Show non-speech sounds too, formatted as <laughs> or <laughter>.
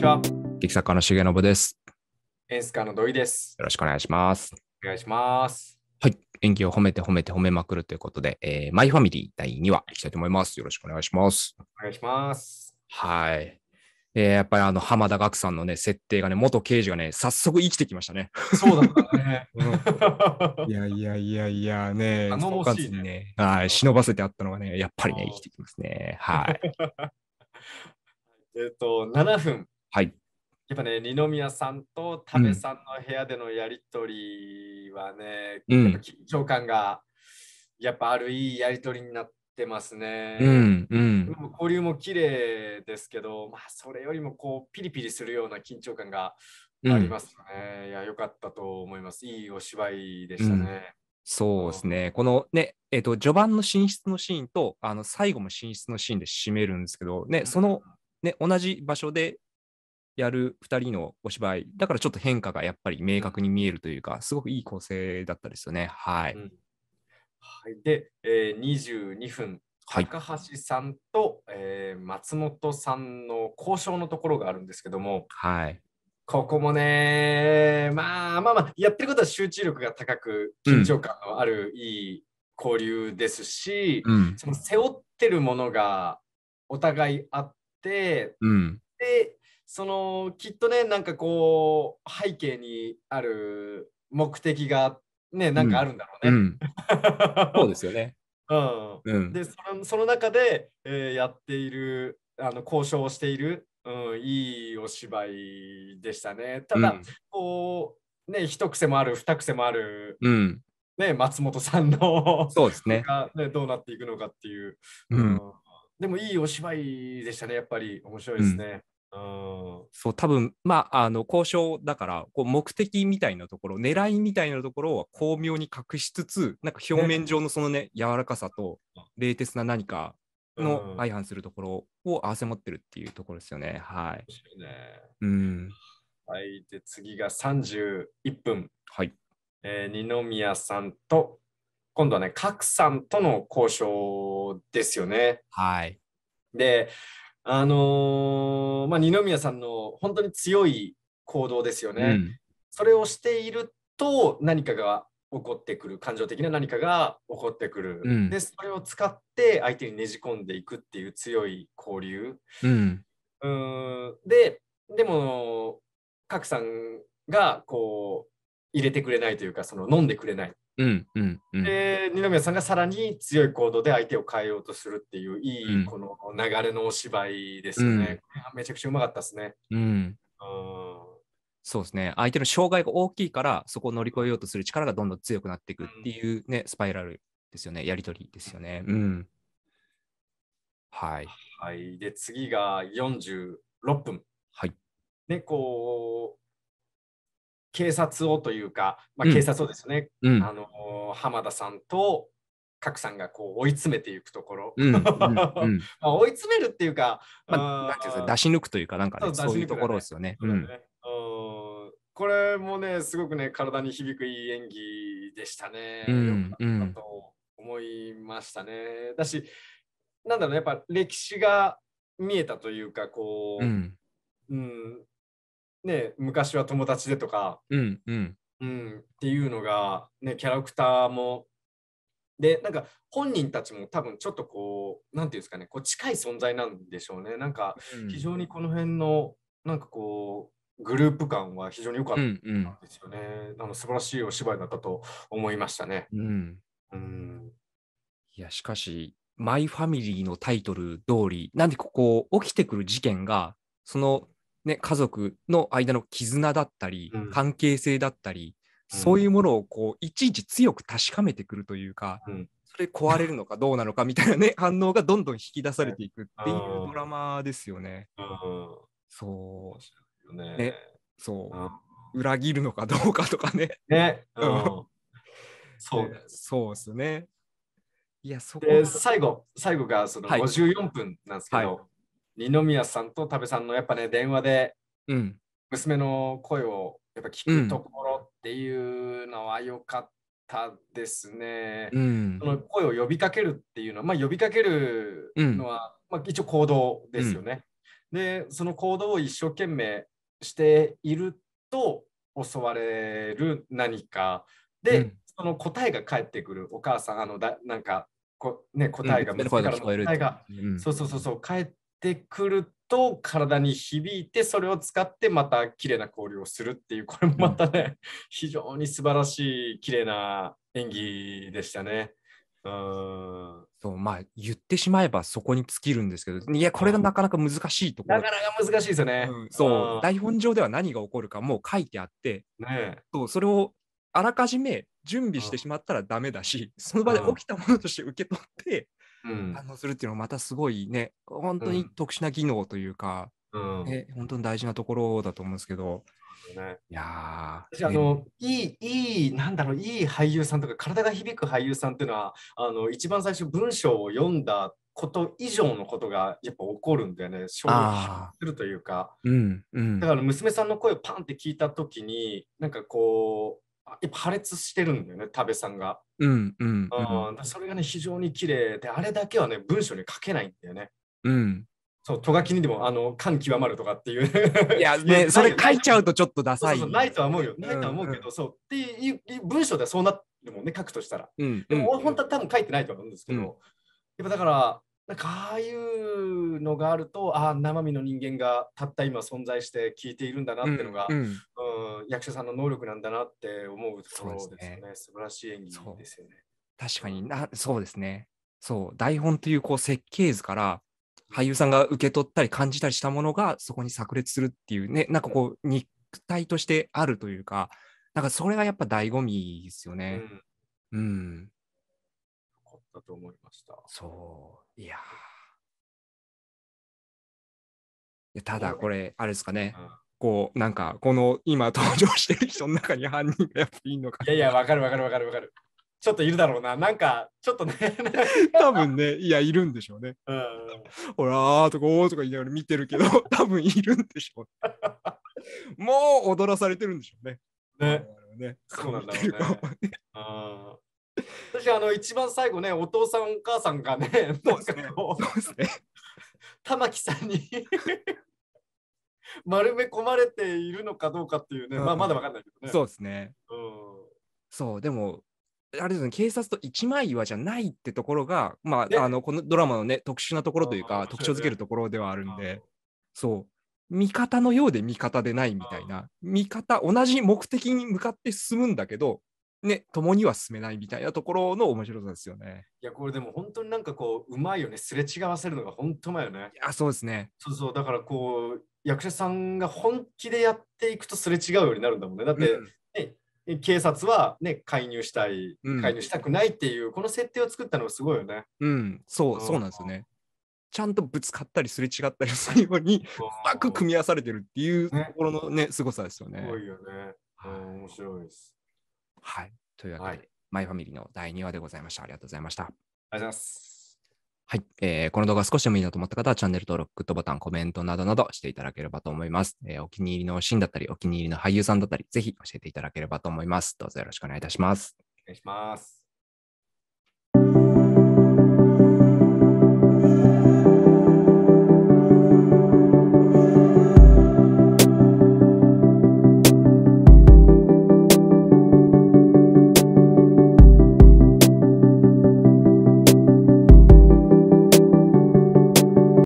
ちは。劇作家の重信です。演出家の土井です。よろしくお願いします。お願いします。はい。演技を褒めて褒めて褒めまくるということで、えー、マイファミリー第2話いきたいと思います。よろしくお願いします。お願いします。はい。えー、やっぱりあの浜田岳さんのね設定がね元刑事がね早速生きてきましたね。そうだったね。うん、<laughs> いやいやいやいやね頼もしいねねはい忍ばせてあったのがねやっぱりね生きてきますねはい。<laughs> えっと7分はい。やっぱね、二宮さんと田部さんの部屋でのやり取りはね、うん、やっぱ緊張感がやっぱあるいいやり取りになってますね。うん、うん、交流も綺麗ですけど、まあ、それよりもこうピリピリするような緊張感がありますね。うん、いや、よかったと思います。いいお芝居でしたね。そうですね、このね、えーと、序盤の寝室のシーンとあの最後も寝室のシーンで締めるんですけど、ね、その、ね、同じ場所でやる2人のお芝居だからちょっと変化がやっぱり明確に見えるというかすごくいい構成だったですよね。はい、うん、はい、で、えー、22分高橋さんと、はい、えー、松本さんの交渉のところがあるんですけども、はい、ここもね、まあまあまあ、やってることは集中力が高く、緊張感のあるいい交流ですし、うん、その背負ってるものがお互いあって、うん、で、そのきっとねなんかこう背景にある目的がねなんかあるんだろうね。うんうん、<laughs> そうですよね。うん、でそのその中で、えー、やっているあの交渉をしている、うん、いいお芝居でしたね。ただ、こうね一癖もある二癖もある、うんね、松本さんのそうですねが、ね、どうなっていくのかっていう。うんでもいいお芝居でしたね、やっぱり面白いですね。そう多分まああの交渉だからこう目的みたいなところ狙いみたいなところは巧妙に隠しつつなんか表面上のそのね、ね柔らかさと冷徹な何かの相反するところを合わせ持ってるっていうところですよね。はい。ね、うん。はい。で、次が31分。はい。えー、二宮さんと、今度はね、賀来さんとの交渉ですよね。はい。で、あのー、まあ、二宮さんの本当に強い行動ですよね、うん、それをしていると何かが起こってくる感情的な何かが起こってくる、うん、でそれを使って相手にねじ込んでいくっていう強い交流、うん、うんででも賀来さんがこう入れてくれないというかその飲んでくれないうんうんで二宮さんがさらに強い行動で相手を変えようとするっていういいこの流れのお芝居ですよね、うん、めちゃくちゃうまかったですね、うん、そうですね相手の障害が大きいからそこを乗り越えようとする力がどんどん強くなっていくっていうね、スパイラルですよねやり取りですよね、うん、はい、はい、で次が46分はいねこう警察をというか、まあ、警察をですね、うん、あの浜田さんと賀来さんがこう追い詰めていくところ、うんうん <laughs> まあ、追い詰めるっていうか,、まあ、なんていう出し抜くというかなんか、ね、そう、ね,、いうところですよね。これもねすごくね体に響くいい演技でしたね。うん、と思いましたね。だしなんだろう、ね、やっぱ歴史が見えたというかこう、うん、うん、ね、昔は友達でとか、うんうんうん、っていうのが、ね、キャラクターもでなんか本人たちも多分ちょっとこう何て言うんですかねこう近い存在なんでしょうねなんか非常にこの辺の、うん、なんかこうグループ感は非常に良かったんですよね、うんうん、あの素晴らしいお芝居だったと思いましたね。うん、うん、いやしかし「マイファミリー」のタイトル通りなんでここ起きてくる事件がそのね、家族の間の絆だったり、うん、関係性だったり、うん、そういうものをこういちいち強く確かめてくるというか、うん、それ壊れるのかどうなのかみたいなね <laughs> 反応がどんどん引き出されていくっていうドラマですよね。そう。ね、ね、そう、裏切るのかどうかとかね。ね。<laughs> そう、そうですね。いや、そこ。最後、最後がその54分なんですけど、はいはい二宮さんと多部さんのやっぱね、電話で、娘の声をやっぱ聞くところっていうのは良かったですね。うん、その声を呼びかけるっていうのは、まあ、呼びかけるのは、まあ、一応行動ですよね。うん、で、その行動を一生懸命していると襲われる何かで、うん、その答えが返ってくるお母さんあのだなんかこ、ね、答えが、うん、答えが、うん、そうそうそうそう返ってくると体に響いてそれを使ってまた綺麗な交流をするっていうこれもまたね、うん、非常に素晴らしい綺麗な演技でしたね。うんそうまあ、言ってしまえばそこに尽きるんですけど、いや、これがなかなか難しいところ。なかなか難しいですよね。うん、そう台本上では何が起こるかもう書いてあって、ね、そうそれをあらかじめ準備してしまったらダメだし、その場で起きたものとして受け取って、反応するっていうのはまたすごいね、本当に特殊な技能というか、うんね、本当に大事なところだと思うんですけど。ね、いや私あの、ね、いい、いい、なんだろう、いい俳優さんとか、体が響く俳優さんっていうのは、あの一番最初、文章を読んだこと以上のことがやっぱ起こるんだよね、衝撃するというか、うんうん、だから娘さんの声をパンって聞いたときに、なんかこう、やっぱ破裂してるんだよね、多部さんが。うんうん、それがね、非常に綺麗で、あれだけはね、文章に書けないんだよね。うん。そう、とがきにでも、あの、感極まるとかっていう、ね。いや、<laughs> ね、それ書いちゃうとちょっとダサい、そうそうそう。ないとは思うよ。ないとは思うけど、うんうん、そう。っていう文章ではそうなってもね、書くとしたら。うん、うん、でも、本当は多分書いてないと思うんですけど、うん、やっぱだから、なんかああいうのがあるとああ生身の人間がたった今存在して聞いているんだなっていうのが、うん、うんうんう役者さんの能力なんだなって思うところですよね、ね、素晴らしい演技ですよね。確かになそうですねそう台本というこう設計図から俳優さんが受け取ったり感じたりしたものがそこに炸裂するっていうねなんかこう肉体としてあるというかなんかそれがやっぱ醍醐味ですよね。うん、うんだたと思いました。そう、いやただこれ、あれですかね、こう、なんか、この今登場してる人の中に犯人がやっぱいいのか。いやいや、わかるわかるわかるわかる。ちょっといるだろうな。なんか、ちょっとね <laughs> 多分ね、いや、いるんでしょうね。うん。ほらーとか、おーとか言いながら見てるけど、<laughs> 多分いるんでしょう、ね。もう踊らされてるんでしょうね。ね。ねそうなんだろうね。あ <laughs> あの一番最後ねお父さんお母さんがね <laughs> <laughs> 玉木さんに丸め込まれているのかどうかっていうね、うんまあ、まだ分かんないけどね。そうですね。うん、そうでもあれですね、警察と一枚岩じゃないってところが、まねあ、のこのドラマのね特殊なところというか特徴づけるところではあるんで、そう味方のようで味方でないみたいな味方同じ目的に向かって進むんだけどね、共には進めないみたいなところの面白さですよね。いや、これでも本当になんかこう、うまいよね。すれ違わせるのが本当だよね。いや、そうですね。そうそう、だからこう、役者さんが本気でやっていくとすれ違うようになるんだもんね。だって、ね、うん、警察はね、介入したい、介入したくないっていう、うん、この設定を作ったのがすごいよね。うん、そう、そうなんですよね。ちゃんとぶつかったりすれ違ったりするように、うまく組み合わされてるっていうところのね、ねすごさですよね。すごいよね。面白いです。はい。というわけで、はい、マイファミリーの第2話でございました。ありがとうございました。ありがとうございます。はい、えー、この動画少しでもいいなと思った方はチャンネル登録、グッドボタン、コメントなどなどしていただければと思います。えー、お気に入りのシーンだったり、お気に入りの俳優さんだったり、ぜひ教えていただければと思います。どうぞよろしくお願いいたします。お願いします。